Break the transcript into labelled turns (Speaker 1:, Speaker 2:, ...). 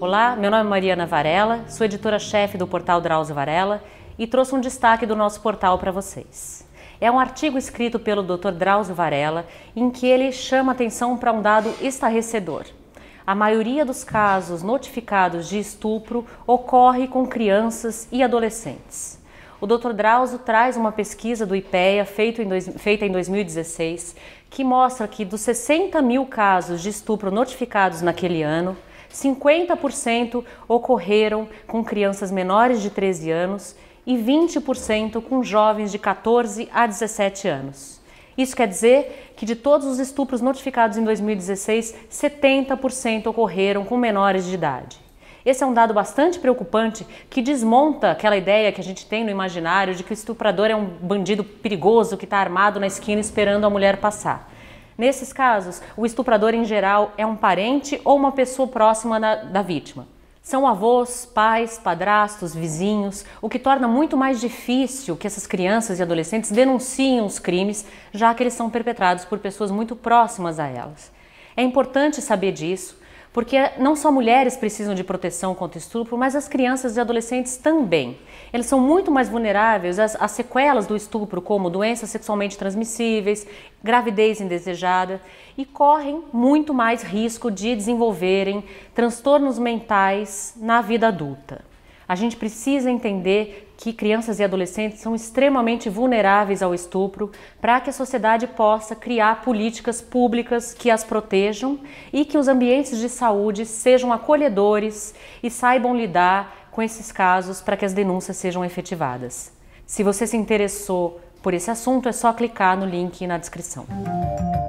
Speaker 1: Olá, meu nome é Mariana Varela, sou editora-chefe do portal Drauzio Varela e trouxe um destaque do nosso portal para vocês. É um artigo escrito pelo Dr. Drauzio Varela em que ele chama atenção para um dado estarrecedor. A maioria dos casos notificados de estupro ocorre com crianças e adolescentes. O Dr. Drauzio traz uma pesquisa do IPEA feita em, dois, feita em 2016 que mostra que dos 60 mil casos de estupro notificados naquele ano, 50% ocorreram com crianças menores de 13 anos e 20% com jovens de 14 a 17 anos. Isso quer dizer que de todos os estupros notificados em 2016, 70% ocorreram com menores de idade. Esse é um dado bastante preocupante que desmonta aquela ideia que a gente tem no imaginário de que o estuprador é um bandido perigoso que está armado na esquina esperando a mulher passar. Nesses casos, o estuprador em geral é um parente ou uma pessoa próxima da vítima. São avós, pais, padrastos, vizinhos, o que torna muito mais difícil que essas crianças e adolescentes denunciem os crimes, já que eles são perpetrados por pessoas muito próximas a elas. É importante saber disso, porque não só mulheres precisam de proteção contra estupro, mas as crianças e adolescentes também. Eles são muito mais vulneráveis às, às sequelas do estupro, como doenças sexualmente transmissíveis, gravidez indesejada, e correm muito mais risco de desenvolverem transtornos mentais na vida adulta. A gente precisa entender que crianças e adolescentes são extremamente vulneráveis ao estupro para que a sociedade possa criar políticas públicas que as protejam e que os ambientes de saúde sejam acolhedores e saibam lidar com esses casos para que as denúncias sejam efetivadas. Se você se interessou por esse assunto, é só clicar no link na descrição.